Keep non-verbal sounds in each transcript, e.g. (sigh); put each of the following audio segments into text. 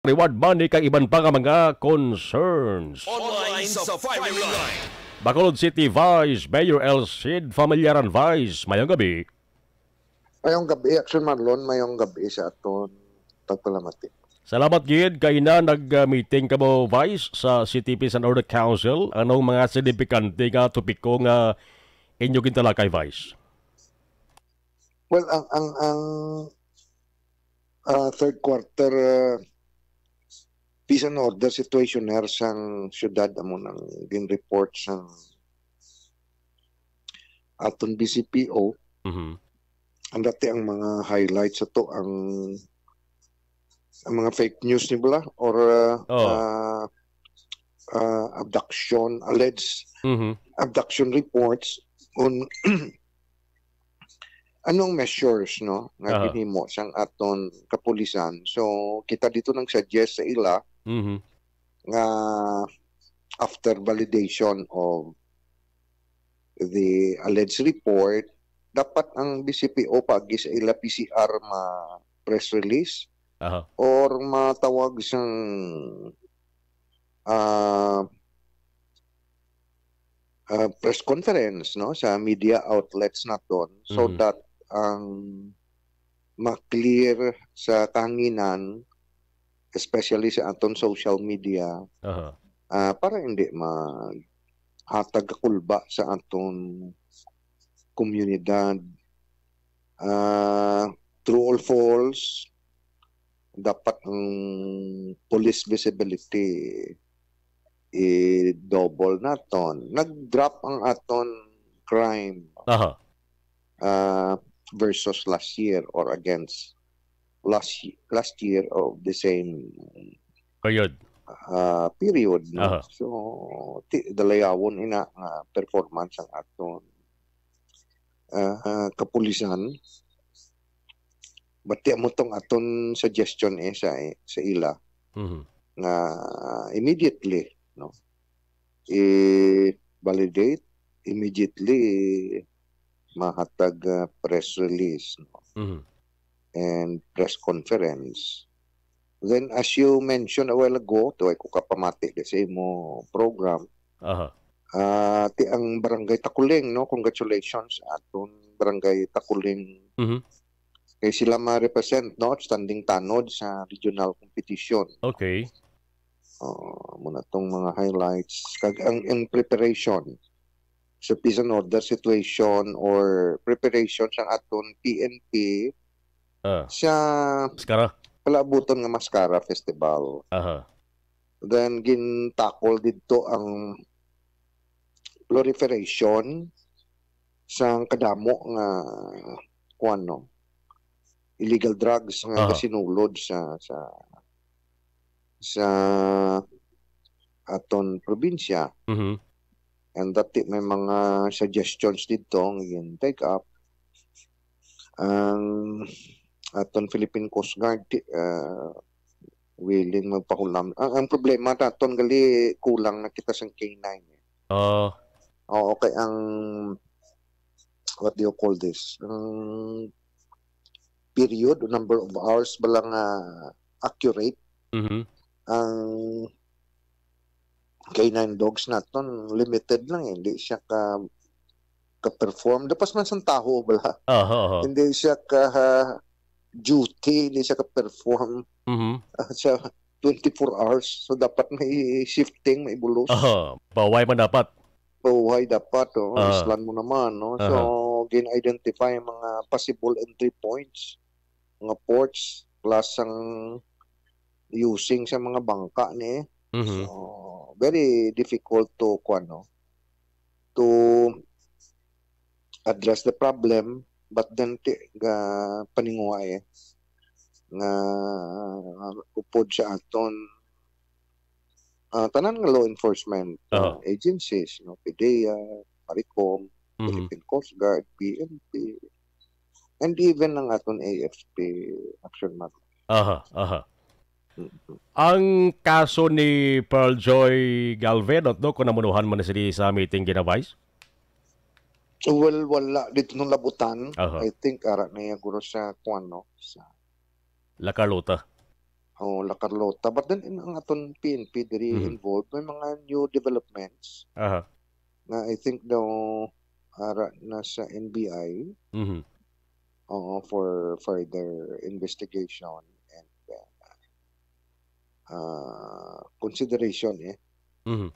reward money kag iban pa nga mga concerns. Online sa firing line. Bacolod City Vice Mayor El Cid Familyaran Vice, mayong gabi. Mayong gabi, Action Marlon, mayong gabi sa aton pagpalamati. Salamat gid kay na nag-meeting ka mo Vice sa City CTP and Order Council. Anong mga signifikante nga topiko nga inyo gintalakay Vice? Well, ang ang ang uh, third quarter uh, peace and order situationer sang siyudad amo nang gin report sang aton BCPO mm-hmm. ang dati ang mga highlights sa to ang ang mga fake news ni bala or uh, oh. uh, uh, abduction alleged mm-hmm. abduction reports on (clears throat) anong measures no nga uh-huh. ginimo sang aton kapulisan so kita dito nang suggest sa ila mm-hmm. uh, after validation of the alleged report, dapat ang BCPO pag sa ila PCR ma press release uh-huh. or matawag siyang uh, uh, press conference no sa media outlets na doon so mm-hmm. that ang um, ma-clear sa kahanginan especially sa aton social media, uh-huh. uh, para hindi maghatag kulba sa aton komunidad. Uh, true or false, dapat ang police visibility i-double naton. Nag-drop ang aton crime. Uh-huh. Uh, versus last year or against last last year of the same period uh, period no? uh-huh. so ti, dalayawon ina uh, performance ang aton uh, uh, kapulisan bati mo tong aton suggestion eh sa sa ila mm-hmm. na immediately no i validate immediately mahatag uh, press release no? mm-hmm and press conference. Then as you mentioned a while ago, ay ko kapamati kasi mo program. Aha. uh ti ang barangay Takuling, no? Congratulations aton barangay Takuling. Mm-hmm. Kaya sila ma-represent, no? Standing tanod sa regional competition. Okay. Uh, muna tong mga highlights. Kag ang in preparation sa peace and order situation or preparation sa aton PNP Uh, siya mascara. Palabuton nga Mascara Festival. Aha. Uh-huh. Then gintakol dito ang proliferation sa kadamo nga kuano illegal drugs nga uh-huh. kasinulod sa sa sa aton probinsya. Mm-hmm. And dati may mga suggestions dito nga take up ang um, at Philippine Coast Guard uh, willing magpakulam. Ang, ang problema ta ton gali kulang na kita sa K9. Eh. Oh. Oh, okay ang what do you call this? Ang period, number of hours ba lang uh, accurate. Mhm. Ang K9 dogs naton limited lang eh. Hindi siya ka ka-perform. Dapas man sa taho, bala. Oh, oh, Hindi siya ka... Uh, duty, hindi siya ka-perform. Mm-hmm. Uh, siya 24 hours. So dapat may shifting, may bulos. Uh-huh. Baway man dapat. Baway dapat. Oh. Uh-huh. Islan mo naman. No? Oh. So uh-huh. gin-identify mga possible entry points, mga ports, plus ang using sa mga bangka ni. Mm-hmm. So, very difficult to, kuano, oh, to address the problem ba't dante ga paninguha eh nga upod siya aton uh, tanan nga law enforcement uh-huh. agencies no PDEA Paricom mm-hmm. Philippine Coast Guard PNP and even ang aton AFP action map aha aha mm-hmm. ang kaso ni Pearl Joy Galvenot, no, kung namunuhan mo na sa meeting gina Vice? Well, wala. Dito nung labutan, uh-huh. I think, ara na yung guro sa, kung ano, sa... La Carlota. Oh, La Carlota. But then, in ang aton PNP, diri mm-hmm. involved, may mga new developments. Uh-huh. Na I think daw, ara nasa NBI. Mm-hmm. Oo, uh, for further investigation and uh, uh, consideration eh. Mm-hmm.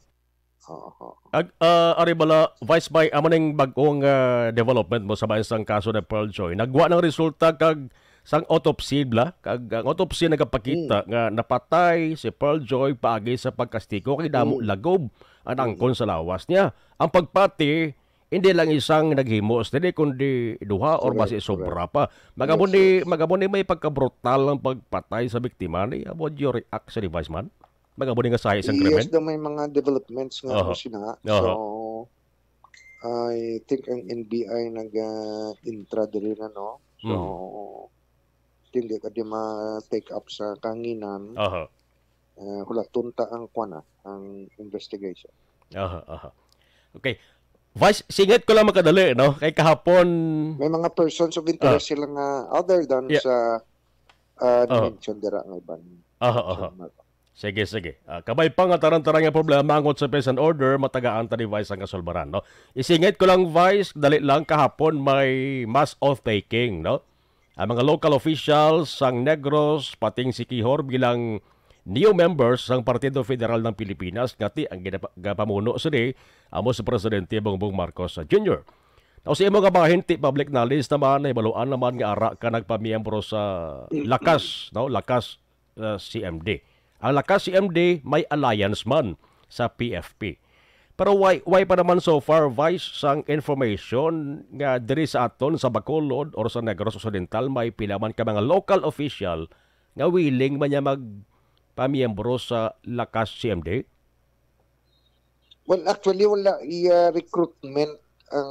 Ag, uh, ah, Aribala, Vice by amaning bagong uh, development mo sa bansang kaso na Pearl Joy. Nagwa ng resulta kag sang autopsy bla kag ang autopsy nagapakita mm. nga napatay si Pearl Joy paagi sa pagkastiko kay damo mm. lagob ang angkon hmm. sa lawas niya. Ang pagpati hindi lang isang naghimos dili kundi duha or mas sobra pa. Magabon ni magabon ni may pagkabrutal ang pagpatay sa biktima ni. What your reaction, Vice Man? Magabo nga sa isang krimen? Yes, may mga developments nga uh-huh. sina. Uh-huh. So, I think ang NBI nag-intra uh, rin ano. So, hmm. hindi ka di ma-take up sa kanginan. Uh-huh. Eh, uh, hula tunta ang kwana, ah, ang investigation. Aha, aha. Okay. Vice, singit ko lang makadali, no? Kay kahapon... May mga persons of interest uh, sila nga other than yeah. sa uh, ah, uh, mentioned dira ang iban. Aha, aha. Sige, sige. Uh, kabay pa nga tarantarang problema angot sa peace and order, matagaan ta ni Vice ang kasulbaran, no? Isingit ko lang, Vice, dali lang kahapon may mass oath-taking, no? Ang mga local officials, ang Negros, pating si Kihor bilang new members ng Partido Federal ng Pilipinas, ngati ang ginapamuno sini amo sa Presidente Bongbong Marcos Jr. Now, si imong kabahin, ti public knowledge naman, ibaluan naman nga ara ka nagpamiyembro sa mm. lakas, no? lakas uh, ah, CMD. Ang lakas CMD may alliance man sa PFP. Pero why, why pa naman so far, Vice, sang information nga diri sa aton sa Bacolod or sa Negros Occidental may pilaman ka mga local official nga willing man niya mag sa lakas CMD? Well, actually, wala i-recruitment uh, ang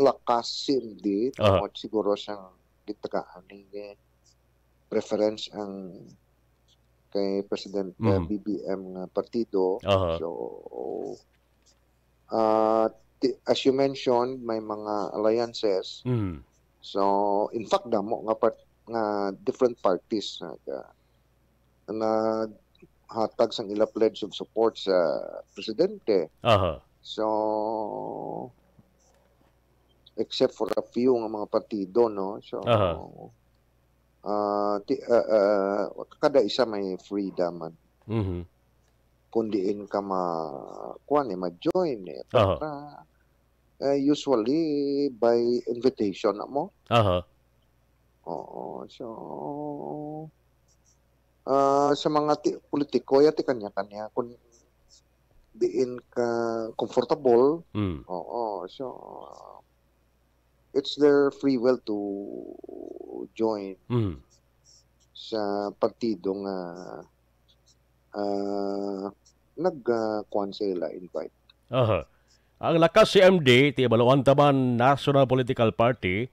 lakas CMD. Uh-huh. Siguro siyang gitagaan ni eh. preference ang kay President mm. uh, BBM uh, partido. Uh-huh. So uh, as you mentioned, may mga alliances. Mm. So in fact damo nga part, nga different parties nga na hatag sang ila pledge of support sa presidente. Uh-huh. So except for a few nga mga partido no. So uh-huh. kada isa may man. Mm-hmm. in ka ma kuan ma-join eh. uh-huh. uh, usually by invitation na mo. Aha. Uh-huh. Oh, oo. So, uh, ah, sa mga ti- politiko, ya, ti kanya-kanya. Kan ya. kun diin ka comfortable, mm. oo. Oh, oh, so, uh, it's their free will to join mm. sa partidong uh, ah, uh, nag-kuan uh, invite. Aha. Ang lakas si MD, ti Balawan Taman National Political Party,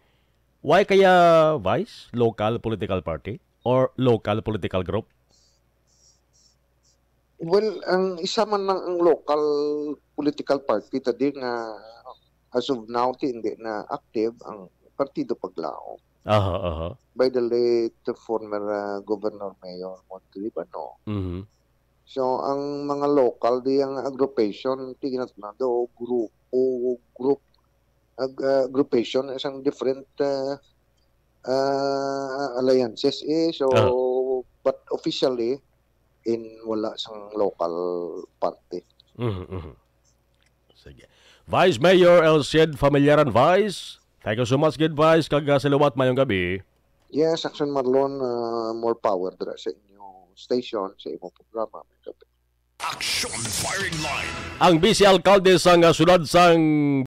why kaya Vice, local political party or local political group? Well, ang isa man ng local political party, tadi nga uh, as of now, hindi na active ang Partido Paglao. Aha, aha. By the late former uh, Governor Mayor Montalibano. Mm-hmm. So, ang mga local, di ang agrupation, tiginat na do, o group, ag, uh, ah, grupation, isang different uh, uh, alliances eh. So, uh-huh. but officially, in wala sang local party. Mm-hmm. mm-hmm. Sige. Vice Mayor Elcid Familiaran Vice, thank you so much, good Vice. Kag sa luwat mayong gabi. Yes, Action Marlon, uh, more power dira sa inyo station, sa imong programa. Action Firing Line. Ang BC Alcalde sang uh, sunod sang